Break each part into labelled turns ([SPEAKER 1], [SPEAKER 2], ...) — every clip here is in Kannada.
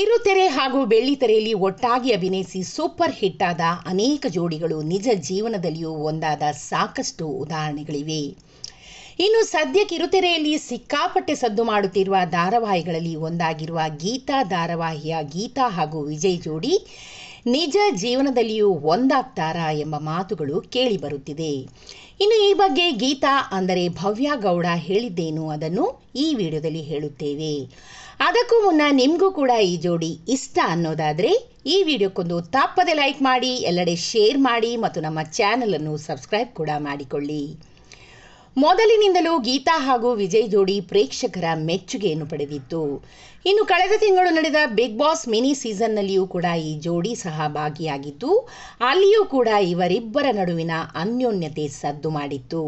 [SPEAKER 1] ಕಿರುತೆರೆ ಹಾಗೂ ಬೆಳ್ಳಿತೆರೆಯಲ್ಲಿ ಒಟ್ಟಾಗಿ ಅಭಿನಯಿಸಿ ಸೂಪರ್ ಹಿಟ್ ಆದ ಅನೇಕ ಜೋಡಿಗಳು ನಿಜ ಜೀವನದಲ್ಲಿಯೂ ಒಂದಾದ ಸಾಕಷ್ಟು ಉದಾಹರಣೆಗಳಿವೆ ಇನ್ನು ಸದ್ಯ ಕಿರುತೆರೆಯಲ್ಲಿ ಸಿಕ್ಕಾಪಟ್ಟೆ ಸದ್ದು ಮಾಡುತ್ತಿರುವ ಧಾರಾವಾಹಿಗಳಲ್ಲಿ ಒಂದಾಗಿರುವ ಗೀತಾ ಧಾರಾವಾಹಿಯ ಗೀತಾ ಹಾಗೂ ವಿಜಯ್ ಜೋಡಿ ನಿಜ ಜೀವನದಲ್ಲಿಯೂ ಒಂದಾಗ್ತಾರಾ ಎಂಬ ಮಾತುಗಳು ಕೇಳಿಬರುತ್ತಿದೆ ಇನ್ನು ಈ ಬಗ್ಗೆ ಗೀತಾ ಅಂದರೆ ಭವ್ಯ ಗೌಡ ಹೇಳಿದ್ದೇನು ಅದನ್ನು ಈ ವಿಡಿಯೋದಲ್ಲಿ ಹೇಳುತ್ತೇವೆ ಅದಕ್ಕೂ ಮುನ್ನ ನಿಮಗೂ ಕೂಡ ಈ ಜೋಡಿ ಇಷ್ಟ ಅನ್ನೋದಾದರೆ ಈ ವಿಡಿಯೋಕ್ಕೊಂದು ತಪ್ಪದೆ ಲೈಕ್ ಮಾಡಿ ಎಲ್ಲೆಡೆ ಶೇರ್ ಮಾಡಿ ಮತ್ತು ನಮ್ಮ ಚಾನಲನ್ನು ಸಬ್ಸ್ಕ್ರೈಬ್ ಕೂಡ ಮಾಡಿಕೊಳ್ಳಿ ಮೊದಲಿನಿಂದಲೂ ಗೀತಾ ಹಾಗೂ ವಿಜಯ್ ಜೋಡಿ ಪ್ರೇಕ್ಷಕರ ಮೆಚ್ಚುಗೆಯನ್ನು ಪಡೆದಿತ್ತು ಇನ್ನು ಕಳೆದ ತಿಂಗಳು ನಡೆದ ಬಿಗ್ ಬಾಸ್ ಮಿನಿ ಸೀಸನ್ನಲ್ಲಿಯೂ ಕೂಡ ಈ ಜೋಡಿ ಸಹ ಭಾಗಿಯಾಗಿತ್ತು ಅಲ್ಲಿಯೂ ಕೂಡ ಇವರಿಬ್ಬರ ನಡುವಿನ ಅನ್ಯೋನ್ಯತೆ ಸದ್ದು ಮಾಡಿತ್ತು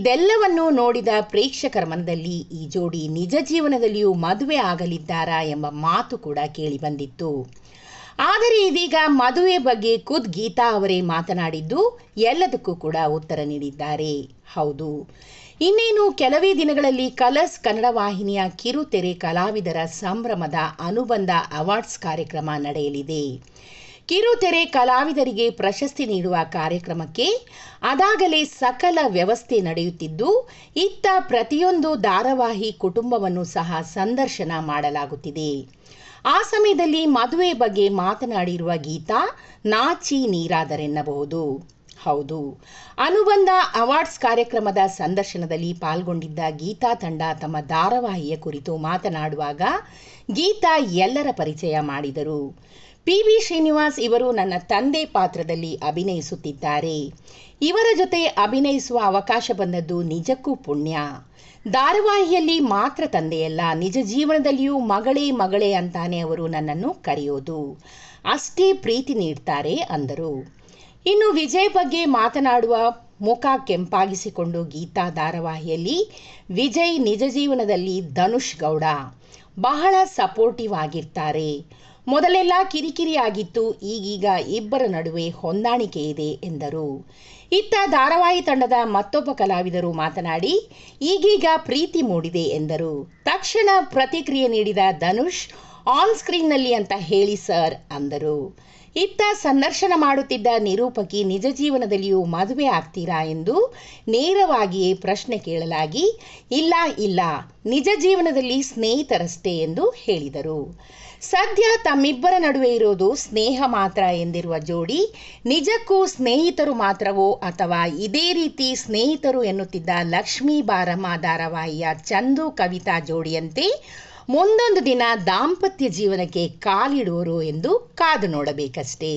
[SPEAKER 1] ಇದೆಲ್ಲವನ್ನು ನೋಡಿದ ಪ್ರೇಕ್ಷಕರ ಮನದಲ್ಲಿ ಈ ಜೋಡಿ ನಿಜ ಜೀವನದಲ್ಲಿಯೂ ಮದುವೆ ಆಗಲಿದ್ದಾರಾ ಎಂಬ ಮಾತು ಕೂಡ ಕೇಳಿಬಂದಿತ್ತು ಆದರೆ ಇದೀಗ ಮದುವೆ ಬಗ್ಗೆ ಖುದ್ ಗೀತಾ ಅವರೇ ಮಾತನಾಡಿದ್ದು ಎಲ್ಲದಕ್ಕೂ ಕೂಡ ಉತ್ತರ ನೀಡಿದ್ದಾರೆ ಹೌದು ಇನ್ನೇನು ಕೆಲವೇ ದಿನಗಳಲ್ಲಿ ಕಲರ್ಸ್ ಕನ್ನಡ ವಾಹಿನಿಯ ಕಿರುತೆರೆ ಕಲಾವಿದರ ಸಂಭ್ರಮದ ಅನುಬಂಧ ಅವಾರ್ಡ್ಸ್ ಕಾರ್ಯಕ್ರಮ ನಡೆಯಲಿದೆ ಕಿರುತೆರೆ ಕಲಾವಿದರಿಗೆ ಪ್ರಶಸ್ತಿ ನೀಡುವ ಕಾರ್ಯಕ್ರಮಕ್ಕೆ ಅದಾಗಲೇ ಸಕಲ ವ್ಯವಸ್ಥೆ ನಡೆಯುತ್ತಿದ್ದು ಇತ್ತ ಪ್ರತಿಯೊಂದು ಧಾರಾವಾಹಿ ಕುಟುಂಬವನ್ನು ಸಹ ಸಂದರ್ಶನ ಮಾಡಲಾಗುತ್ತಿದೆ ಆ ಸಮಯದಲ್ಲಿ ಮದುವೆ ಬಗ್ಗೆ ಮಾತನಾಡಿರುವ ಗೀತಾ ನಾಚಿ ನೀರಾದರೆನ್ನಬಹುದು ಹೌದು ಅನುಬಂಧ ಅವಾರ್ಡ್ಸ್ ಕಾರ್ಯಕ್ರಮದ ಸಂದರ್ಶನದಲ್ಲಿ ಪಾಲ್ಗೊಂಡಿದ್ದ ಗೀತಾ ತಂಡ ತಮ್ಮ ಧಾರಾವಾಹಿಯ ಕುರಿತು ಮಾತನಾಡುವಾಗ ಗೀತಾ ಎಲ್ಲರ ಪರಿಚಯ ಮಾಡಿದರು ಪಿ ವಿ ಶ್ರೀನಿವಾಸ್ ಇವರು ನನ್ನ ತಂದೆ ಪಾತ್ರದಲ್ಲಿ ಅಭಿನಯಿಸುತ್ತಿದ್ದಾರೆ ಇವರ ಜೊತೆ ಅಭಿನಯಿಸುವ ಅವಕಾಶ ಬಂದದ್ದು ನಿಜಕ್ಕೂ ಪುಣ್ಯ ಧಾರಾವಾಹಿಯಲ್ಲಿ ಮಾತ್ರ ತಂದೆಯಲ್ಲ ನಿಜ ಜೀವನದಲ್ಲಿಯೂ ಮಗಳೇ ಮಗಳೇ ಅಂತಾನೆ ಅವರು ನನ್ನನ್ನು ಕರೆಯೋದು ಅಷ್ಟೇ ಪ್ರೀತಿ ನೀಡ್ತಾರೆ ಅಂದರು ಇನ್ನು ವಿಜಯ್ ಬಗ್ಗೆ ಮಾತನಾಡುವ ಮುಖ ಕೆಂಪಾಗಿಸಿಕೊಂಡು ಗೀತಾ ಧಾರಾವಾಹಿಯಲ್ಲಿ ವಿಜಯ್ ನಿಜ ಜೀವನದಲ್ಲಿ ಧನುಷ್ ಗೌಡ ಬಹಳ ಸಪೋರ್ಟಿವ್ ಆಗಿರ್ತಾರೆ ಮೊದಲೆಲ್ಲ ಕಿರಿಕಿರಿಯಾಗಿತ್ತು ಈಗೀಗ ಇಬ್ಬರ ನಡುವೆ ಹೊಂದಾಣಿಕೆ ಇದೆ ಎಂದರು ಇತ್ತ ಧಾರಾವಾಹಿ ತಂಡದ ಮತ್ತೊಬ್ಬ ಕಲಾವಿದರು ಮಾತನಾಡಿ ಈಗೀಗ ಪ್ರೀತಿ ಮೂಡಿದೆ ಎಂದರು ತಕ್ಷಣ ಪ್ರತಿಕ್ರಿಯೆ ನೀಡಿದ ಧನುಷ್ ಆನ್ ಸ್ಕ್ರೀನ್ನಲ್ಲಿ ಅಂತ ಹೇಳಿ ಸರ್ ಅಂದರು ಇತ್ತ ಸಂದರ್ಶನ ಮಾಡುತ್ತಿದ್ದ ನಿರೂಪಕಿ ನಿಜ ಜೀವನದಲ್ಲಿಯೂ ಮದುವೆ ಆಗ್ತೀರಾ ಎಂದು ನೇರವಾಗಿಯೇ ಪ್ರಶ್ನೆ ಕೇಳಲಾಗಿ ಇಲ್ಲ ಇಲ್ಲ ನಿಜ ಜೀವನದಲ್ಲಿ ಸ್ನೇಹಿತರಷ್ಟೇ ಎಂದು ಹೇಳಿದರು ಸದ್ಯ ತಮ್ಮಿಬ್ಬರ ನಡುವೆ ಇರೋದು ಸ್ನೇಹ ಮಾತ್ರ ಎಂದಿರುವ ಜೋಡಿ ನಿಜಕ್ಕೂ ಸ್ನೇಹಿತರು ಮಾತ್ರವೋ ಅಥವಾ ಇದೇ ರೀತಿ ಸ್ನೇಹಿತರು ಎನ್ನುತ್ತಿದ್ದ ಲಕ್ಷ್ಮೀ ಬಾರಮ್ಮ ಧಾರಾವಾಹಿಯ ಚಂದು ಕವಿತಾ ಜೋಡಿಯಂತೆ ಮುಂದೊಂದು ದಿನ ದಾಂಪತ್ಯ ಜೀವನಕ್ಕೆ ಕಾಲಿಡುವರು ಎಂದು ಕಾದು ನೋಡಬೇಕಷ್ಟೇ